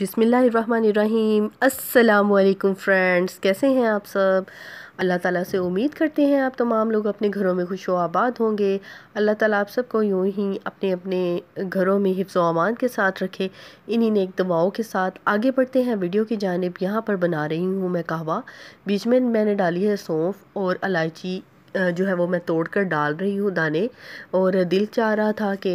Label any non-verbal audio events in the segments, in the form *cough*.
बिसमीम अल्लाम फ्रेंड्स कैसे हैं आप सब अल्लाह ताला से उम्मीद करते हैं आप तमाम लोग अपने घरों में खुश आबाद होंगे अल्लाह ताला आप सबको यूँ ही अपने अपने घरों में हिफ्ज़ अमान के साथ रखे इन्हीं नेक दवाओं के साथ आगे बढ़ते हैं वीडियो की जानब यहाँ पर बना रही हूँ मैं कहवा बीच में मैंने डाली है सौंफ और इलायची जो है वो मैं तोड़ कर डाल रही हूँ दाने और दिल चाह रहा था कि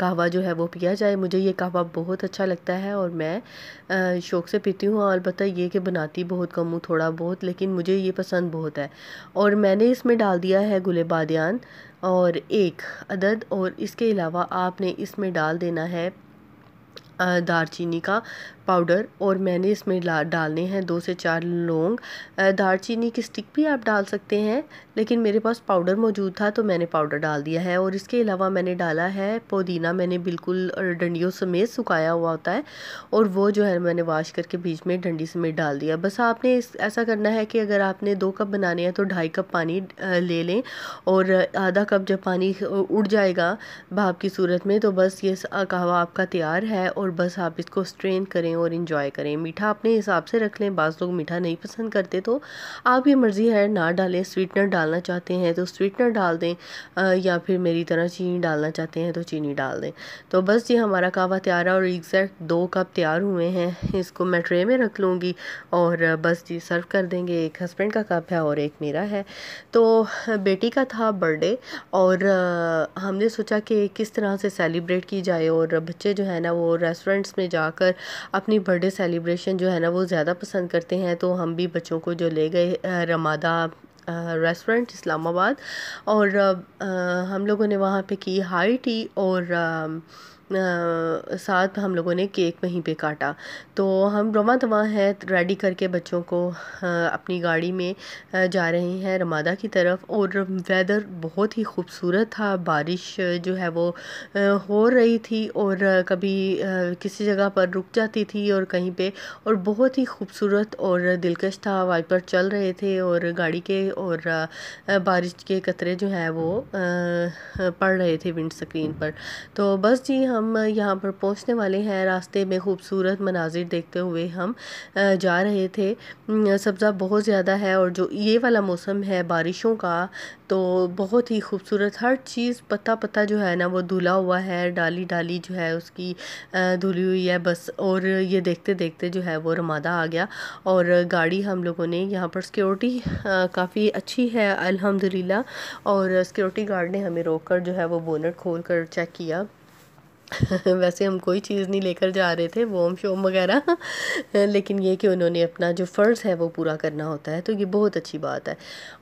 कहवा जो है वो पिया जाए मुझे ये कहवा बहुत अच्छा लगता है और मैं शौक़ से पीती हूँ अलबत् ये कि बनाती बहुत कम हूँ थोड़ा बहुत लेकिन मुझे ये पसंद बहुत है और मैंने इसमें डाल दिया है गुले बादन और एक अदद और इसके अलावा आपने इसमें डाल देना है दारचीनी का पाउडर और मैंने इसमें डालने हैं दो से चार लौंग दालचीनी की स्टिक भी आप डाल सकते हैं लेकिन मेरे पास पाउडर मौजूद था तो मैंने पाउडर डाल दिया है और इसके अलावा मैंने डाला है पुदीना मैंने बिल्कुल डंडियों समेत सुखाया हुआ होता है और वो जो है मैंने वाश करके बीच में डंडी समेत डाल दिया बस आपने ऐसा करना है कि अगर आपने दो कप बनाने हैं तो ढाई कप पानी ले लें और आधा कप जब पानी उड़ जाएगा भाप की सूरत में तो बस ये कहवा आपका तैयार है और बस आप इसको स्ट्रेन करें करें और इन्जॉय करें मीठा अपने हिसाब से रख लें बाज़ लोग मीठा नहीं पसंद करते तो आप ये मर्ज़ी है ना डालें स्वीटनर डालना चाहते हैं तो स्वीटनर डाल दें या फिर मेरी तरह चीनी डालना चाहते हैं तो चीनी डाल दें तो बस ये हमारा कहवा तैयार है और एग्जैक्ट दो कप तैयार हुए हैं इसको मैं ट्रे में रख लूँगी और बस जी सर्व कर देंगे एक हस्बैंड का कप है और एक मेरा है तो बेटी का था बर्थडे और हमने सोचा कि किस तरह से सेलिब्रेट की जाए और बच्चे जो है ना वो रेस्टोरेंट्स में जाकर अब अपनी बर्थडे सेलिब्रेशन जो है ना वो ज़्यादा पसंद करते हैं तो हम भी बच्चों को जो ले गए रमादा रेस्टोरेंट इस्लामाबाद और हम लोगों ने वहाँ पे की हाई टी और साथ हम लोगों ने केक वहीं पे काटा तो हम रवा दवा हैं रेडी करके बच्चों को अपनी गाड़ी में जा रहे हैं रमादा की तरफ और वेदर बहुत ही खूबसूरत था बारिश जो है वो हो रही थी और कभी किसी जगह पर रुक जाती थी और कहीं पे और बहुत ही खूबसूरत और दिलकश था वाइपर चल रहे थे और गाड़ी के और बारिश के कतरे जो है वो पड़ रहे थे विंड स्क्रीन पर तो बस जी हम यहाँ पर पहुँचने वाले हैं रास्ते में खूबसूरत मनाजिर देखते हुए हम जा रहे थे सब्ज़ा बहुत ज़्यादा है और जो ये वाला मौसम है बारिशों का तो बहुत ही खूबसूरत हर चीज़ पता पत्ता जो है ना वो धुला हुआ है डाली डाली जो है उसकी धुली हुई है बस और ये देखते देखते जो है वो रमादा आ गया और गाड़ी हम लोगों ने यहाँ पर सिक्योरिटी काफ़ी अच्छी है अल्हम्दुलिल्लाह और सिक्योरिटी गार्ड ने हमें रोक कर जो है वो बोनट खोल कर चेक किया *laughs* वैसे हम कोई चीज़ नहीं लेकर जा रहे थे वोम शोम वगैरह *laughs* लेकिन ये कि उन्होंने अपना जो फ़र्ज़ है वो पूरा करना होता है तो ये बहुत अच्छी बात है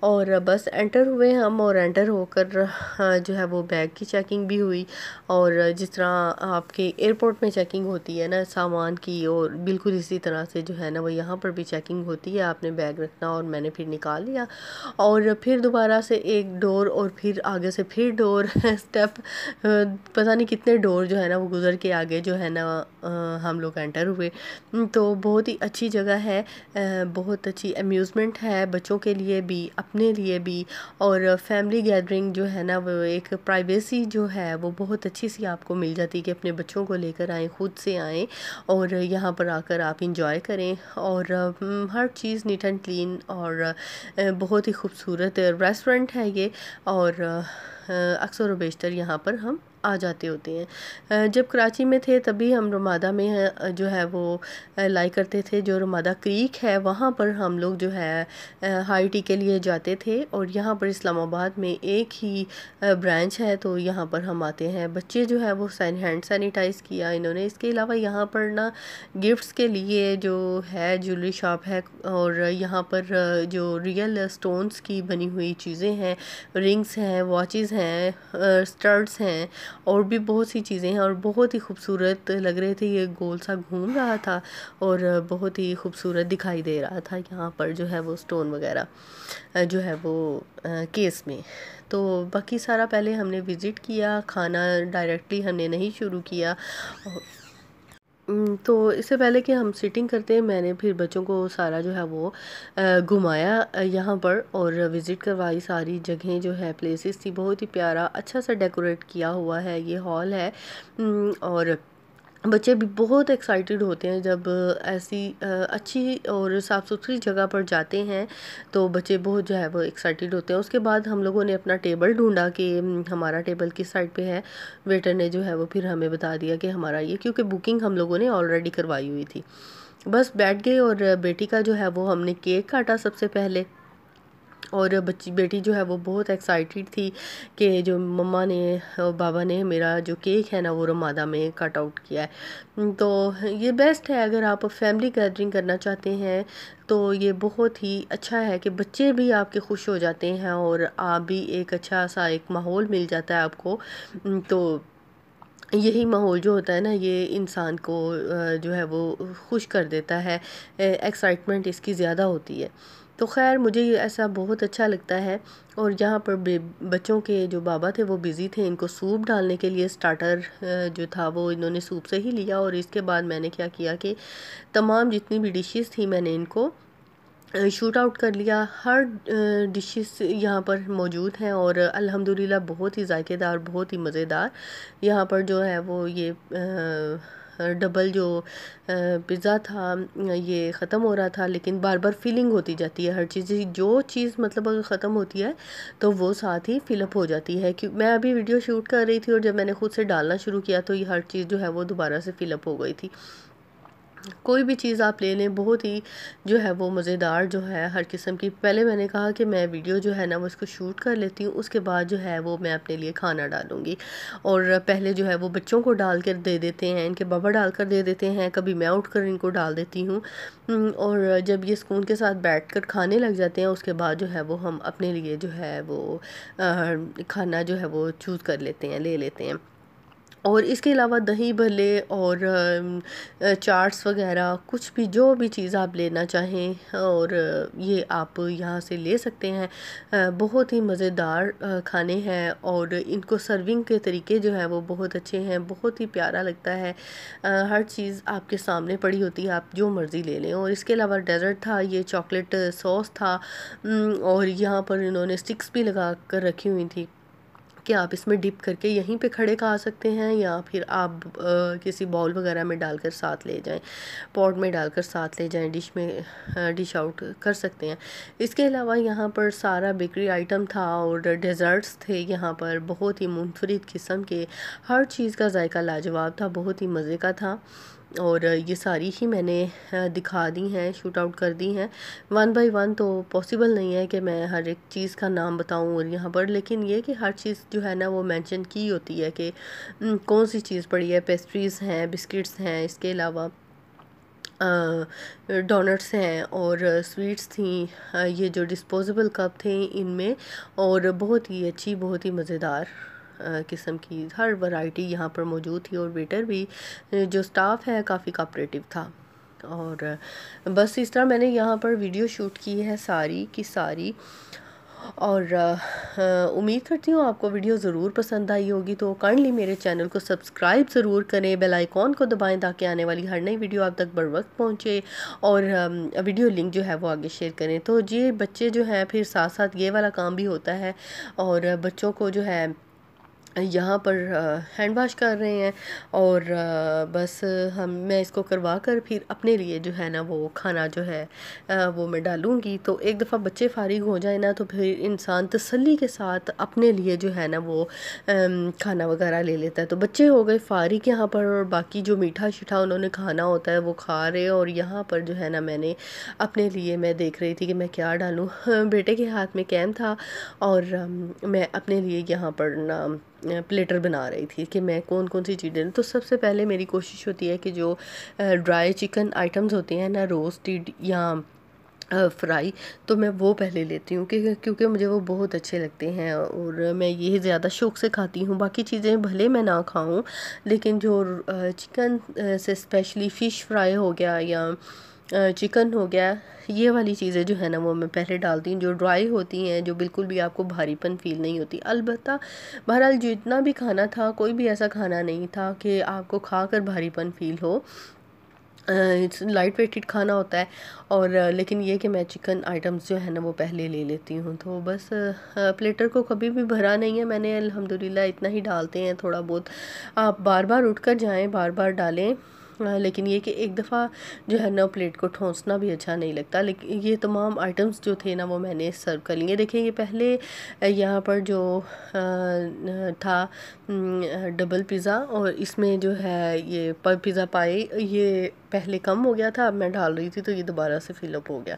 और बस एंटर हुए हम और एंटर होकर हाँ, जो है वो बैग की चेकिंग भी हुई और जिस तरह आपके एयरपोर्ट में चेकिंग होती है ना सामान की और बिल्कुल इसी तरह से जो है ना वो यहाँ पर भी चेकिंग होती है आपने बैग रखना और मैंने फिर निकाल लिया और फिर दोबारा से एक डोर और फिर आगे से फिर डोर स्टेप *laughs* पता नहीं कितने डोर जो है ना वो गुज़र के आगे जो है ना हम लोग एंटर हुए तो बहुत ही अच्छी जगह है बहुत अच्छी अम्यूज़मेंट है बच्चों के लिए भी अपने लिए भी और फैमिली गैदरिंग जो है ना वो एक प्राइवेसी जो है वो बहुत अच्छी सी आपको मिल जाती है कि अपने बच्चों को लेकर आएँ ख़ुद से आएँ और यहाँ पर आकर आप इंजॉय करें और हर चीज़ नीट एंड क्लीन और बहुत ही खूबसूरत रेस्टोरेंट है ये और अक्सर व बेशतर यहाँ पर हम आ जाते होते हैं जब कराची में थे तभी हम रमादा में जो है वो लाई करते थे जो रमादा क्रीक है वहाँ पर हम लोग जो है हाई टी के लिए जाते थे और यहाँ पर इस्लामाबाद में एक ही ब्रांच है तो यहाँ पर हम आते हैं बच्चे जो है वो सैन हैंड सैनिटाइज़ किया इन्होंने इसके अलावा यहाँ पर ना गिफ्ट्स के लिए जो है ज्वेलरी शॉप है और यहाँ पर जो रियल स्टोन्स की बनी हुई चीज़ें हैं रिंग्स हैं वॉचेस हैं स्टर्ट्स हैं और भी बहुत सी चीज़ें हैं और बहुत ही खूबसूरत लग रहे थे ये गोल सा घूम रहा था और बहुत ही खूबसूरत दिखाई दे रहा था यहाँ पर जो है वो स्टोन वगैरह जो है वो केस में तो बाकी सारा पहले हमने विज़िट किया खाना डायरेक्टली हमने नहीं शुरू किया तो इससे पहले कि हम सिटिंग करते हैं मैंने फिर बच्चों को सारा जो है वो घुमाया यहाँ पर और विज़िट करवाई सारी जगह जो है प्लेसेस थी बहुत ही प्यारा अच्छा सा डेकोरेट किया हुआ है ये हॉल है और बच्चे भी बहुत एक्साइटेड होते हैं जब ऐसी अच्छी और साफ़ सुथरी जगह पर जाते हैं तो बच्चे बहुत जो है वो एक्साइटेड होते हैं उसके बाद हम लोगों ने अपना टेबल ढूंढा कि हमारा टेबल किस साइड पे है वेटर ने जो है वो फिर हमें बता दिया कि हमारा ये क्योंकि बुकिंग हम लोगों ने ऑलरेडी करवाई हुई थी बस बैठ गए और बेटी का जो है वो हमने केक काटा सबसे पहले और बच्ची बेटी जो है वो बहुत एक्साइटेड थी कि जो मम्मा ने और बाबा ने मेरा जो केक है ना वो रमादा में कट आउट किया है हम्म, तो ये बेस्ट है अगर आप फैमिली गैदरिंग करना चाहते हैं तो ये बहुत ही अच्छा है कि बच्चे भी आपके खुश हो जाते हैं और आप भी एक अच्छा सा एक माहौल मिल जाता है आपको हम्म, तो यही माहौल जो होता है ना ये इंसान को जो है वो खुश कर देता है एक्साइटमेंट इसकी ज़्यादा होती है तो खैर मुझे ये ऐसा बहुत अच्छा लगता है और यहाँ पर बच्चों के जो बाबा थे वो बिज़ी थे इनको सूप डालने के लिए स्टार्टर जो था वो इन्होंने सूप से ही लिया और इसके बाद मैंने क्या किया कि तमाम जितनी भी डिशेस थी मैंने इनको शूट आउट कर लिया हर डिशेस यहाँ पर मौजूद हैं और अल्हम्दुलिल्लाह बहुत ही जायकेदार बहुत ही मज़ेदार यहाँ पर जो है वो ये आ, डबल जो पिज़्ज़ा था ये ख़त्म हो रहा था लेकिन बार बार फीलिंग होती जाती है हर चीज़ जो चीज़ मतलब अगर ख़त्म होती है तो वो साथ ही फिलअप हो जाती है कि मैं अभी वीडियो शूट कर रही थी और जब मैंने खुद से डालना शुरू किया तो ये हर चीज़ जो है वो दोबारा से फिलअप हो गई थी कोई भी चीज़ आप ले लें बहुत ही जो है वो मज़ेदार जो है हर किस्म की पहले मैंने कहा कि मैं वीडियो जो है ना वो इसको शूट कर लेती हूँ उसके बाद जो है वो मैं अपने लिए खाना डालूँगी और पहले जो है वो बच्चों को डाल कर दे देते हैं इनके बाबा डाल कर दे देते हैं कभी मैं उठ कर इनको डाल देती हूँ और जब ये स्कून के साथ बैठ कर खाने लग जाते हैं उसके बाद जो है वो हम अपने लिए जो है वो खाना जो है वो चूज़ कर लेते हैं ले लेते हैं और इसके अलावा दही भले और चाट्स वगैरह कुछ भी जो भी चीज़ आप लेना चाहें और ये आप यहाँ से ले सकते हैं बहुत ही मज़ेदार खाने हैं और इनको सर्विंग के तरीके जो है वो बहुत अच्छे हैं बहुत ही प्यारा लगता है हर चीज़ आपके सामने पड़ी होती है आप जो मर्ज़ी ले लें और इसके अलावा डेजर्ट था ये चॉकलेट सॉस था और यहाँ पर इन्होंने स्टिक्स भी लगा कर रखी हुई थी कि आप इसमें डिप करके यहीं पे खड़े खा सकते हैं या फिर आप आ, किसी बाउल वगैरह में डालकर साथ ले जाएं पॉट में डालकर साथ ले जाएं डिश में डिश आउट कर सकते हैं इसके अलावा यहाँ पर सारा बेकरी आइटम था और डेजर्ट्स थे यहाँ पर बहुत ही मुनफरद किस्म के हर चीज़ का जायका लाजवाब था बहुत ही मज़े का था और ये सारी ही मैंने दिखा दी हैं शूट आउट कर दी हैं वन बाय वन तो पॉसिबल नहीं है कि मैं हर एक चीज़ का नाम बताऊं और यहाँ पर लेकिन ये कि हर चीज़ जो है ना वो मेंशन की होती है कि कौन सी चीज़ पड़ी है पेस्ट्रीज़ हैं बिस्किट्स हैं इसके अलावा डोनट्स हैं और स्वीट्स थी ये जो डिस्पोजेबल कप थे इनमें और बहुत ही अच्छी बहुत ही मज़ेदार किस्म की हर वैरायटी यहाँ पर मौजूद थी और वेटर भी जो स्टाफ है काफ़ी कॉपरेटिव था और बस इस तरह मैंने यहाँ पर वीडियो शूट की है सारी की सारी और उम्मीद करती हूँ आपको वीडियो ज़रूर पसंद आई होगी तो काइंडली मेरे चैनल को सब्सक्राइब ज़रूर करें बेल आइकॉन को दबाएं ताकि आने वाली हर नई वीडियो आप तक बर वक्त पहुँचे और वीडियो लिंक जो है वो आगे शेयर करें तो ये बच्चे जो हैं फिर साथ साथ ये वाला काम भी होता है और बच्चों को जो है यहाँ पर हैंड वाश कर रहे हैं और बस हम मैं इसको करवा कर फिर अपने लिए जो है ना वो खाना जो है वो मैं डालूँगी तो एक दफ़ा बच्चे फारिग हो जाए ना तो फिर इंसान तसल्ली के साथ अपने लिए जो है ना वो खाना वगैरह ले लेता है तो बच्चे हो गए फारिग यहाँ पर और बाकी जो मीठा शीठा उन्होंने खाना होता है वो खा रहे और यहाँ पर जो है ना मैंने अपने लिए मैं देख रही थी कि मैं क्या डालूँ *laughs* बेटे के हाथ में कैम था और मैं अपने लिए यहाँ पर ना प्लेटर बना रही थी कि मैं कौन कौन सी चीज़ें तो सबसे पहले मेरी कोशिश होती है कि जो ड्राई चिकन आइटम्स होते हैं ना रोस्टेड या फ्राई तो मैं वो पहले लेती हूँ क्योंकि मुझे वो बहुत अच्छे लगते हैं और मैं ये ज़्यादा शौक से खाती हूँ बाकी चीज़ें भले मैं ना खाऊं लेकिन जो चिकन से स्पेशली फ़िश फ्राई हो गया या चिकन हो गया ये वाली चीज़ें जो है ना वो मैं पहले डालती हूँ जो ड्राई होती हैं जो बिल्कुल भी आपको भारीपन फील नहीं होती अलबत् बहरहाल जितना भी खाना था कोई भी ऐसा खाना नहीं था कि आपको खा कर भारीपन फील हो लाइट वेटेड खाना होता है और लेकिन ये कि मैं चिकन आइटम्स जो है ना वो पहले ले लेती हूँ तो बस प्लेटर को कभी भी भरा नहीं है मैंने अल्हम्दुलिल्लाह इतना ही डालते हैं थोड़ा बहुत आप बार बार उठ कर जाएँ बार बार डालें रखना है लेकिन ये कि एक दफ़ा जो है ना प्लेट को ठोंसना भी अच्छा नहीं लगता लेकिन ये तमाम आइटम्स जो थे ना वो मैंने सर्व कर लिए देखें ये पहले यहाँ पर जो था डबल पिज़्ज़ा और इसमें जो है ये पर पिज़्ज़ा पाए ये पहले कम हो गया था अब मैं डाल रही थी तो ये दोबारा से फिलअप हो गया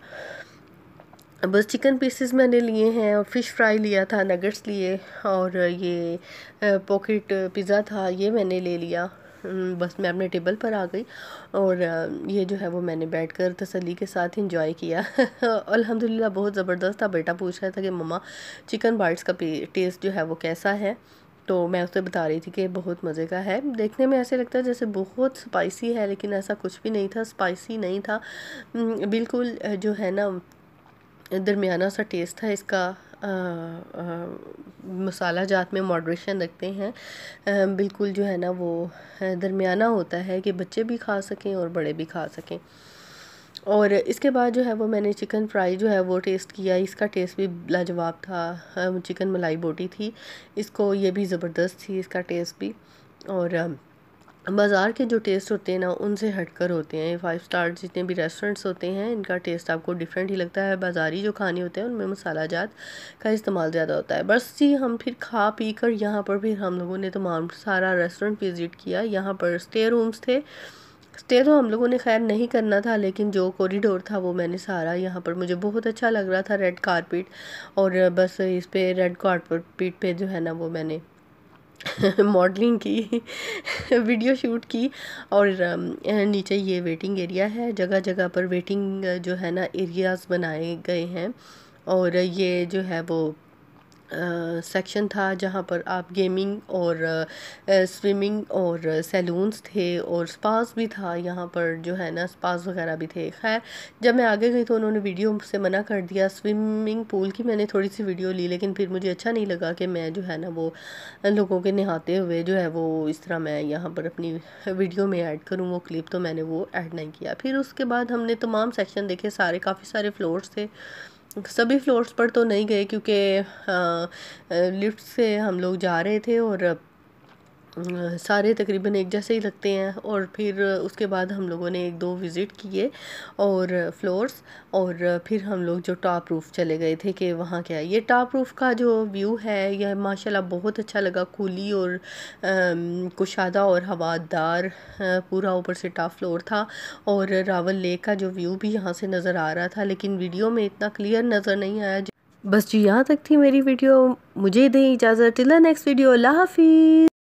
बस चिकन पीसेस मैंने लिए हैं और फ़िश फ्राई लिया था नगेट्स लिए और ये पॉकेट पिज़्ज़ा था ये मैंने ले लिया हम्म, बस मैं अपने टेबल पर आ गई और ये जो है वो मैंने बैठ कर तसली के साथ इंजॉय किया *laughs* अलहमदिल्ला बहुत ज़बरदस्त था बेटा पूछ रहा था कि ममा चिकन बाइट्स का टेस्ट जो है वो कैसा है तो मैं उसे बता रही थी कि बहुत मज़े का है देखने में ऐसे लगता है जैसे बहुत स्पाइसी है लेकिन ऐसा कुछ भी नहीं था स्पाइसी नहीं था हम्म, बिल्कुल जो है ना दरमियाना सा टेस्ट था इसका मसाला जात में मॉडरेशन रखते हैं बिल्कुल जो है ना वो दरमियाना होता है कि बच्चे भी खा सकें और बड़े भी खा सकें और इसके बाद जो है वो मैंने चिकन फ्राई जो है वो टेस्ट किया इसका टेस्ट भी लाजवाब था चिकन मलाई बोटी थी इसको ये भी ज़बरदस्त थी इसका टेस्ट भी और बाज़ार के जो टेस्ट होते हैं ना उनसे हटकर होते हैं फाइव स्टार जितने भी रेस्टोरेंट्स होते हैं इनका टेस्ट आपको डिफरेंट ही लगता है बाज़ारी जो खाने होते हैं उनमें मसाला जात का इस्तेमाल ज़्यादा होता है बस जी हम फिर खा पी कर यहाँ पर फिर हम लोगों ने तमाम सारा रेस्टोरेंट विज़िट किया यहाँ पर स्टे रूम्स थे स्टे तो हम लोगों ने खैर नहीं करना था लेकिन जो कॉरिडोर था वो मैंने सारा यहाँ पर मुझे बहुत अच्छा लग रहा था रेड कारपेट और बस इस पर रेड कारपेट पे जो है ना वो मैंने *laughs* मॉडलिंग की *laughs* वीडियो शूट की और नीचे ये वेटिंग एरिया है जगह जगह पर वेटिंग जो है ना एरियाज़ बनाए गए हैं और ये जो है वो सेक्शन था जहाँ पर आप गेमिंग और स्विमिंग और सैलून्स थे और स्पास भी था यहाँ पर जो है ना स्पास वगैरह भी थे खैर जब मैं आगे गई तो उन्होंने वीडियो से मना कर दिया स्विमिंग पूल की मैंने थोड़ी सी वीडियो ली लेकिन फिर मुझे अच्छा नहीं लगा कि मैं जो है ना वो लोगों के नहाते हुए जो है वो इस तरह मैं यहाँ पर अपनी वीडियो में ऐड करूँ वो क्लिप तो मैंने वो ऐड नहीं किया फिर उसके बाद हमने तमाम सेक्शन देखे सारे काफ़ी सारे फ्लोर्स थे सभी फ्लोर्स पर तो नहीं गए क्योंकि लिफ्ट से हम लोग जा रहे थे और सारे तकरीबन एक जैसे ही लगते हैं और फिर उसके बाद हम लोगों ने एक दो विज़िट किए और फ्लोर्स और फिर हम लोग जो टॉप रूफ़ चले गए थे कि वहाँ क्या है ये टॉप रूफ़ का जो व्यू है यह माशाल्लाह बहुत अच्छा लगा कूली और कुशादा और हवादार पूरा ऊपर से टॉप फ्लोर था और रावल लेक का जो व्यू भी यहाँ से नज़र आ रहा था लेकिन वीडियो में इतना क्लियर नज़र नहीं आया बस जी यहाँ तक थी मेरी वीडियो मुझे दें इजाज़त टिला नेक्स्ट वीडियो अल्लाह हाफिज़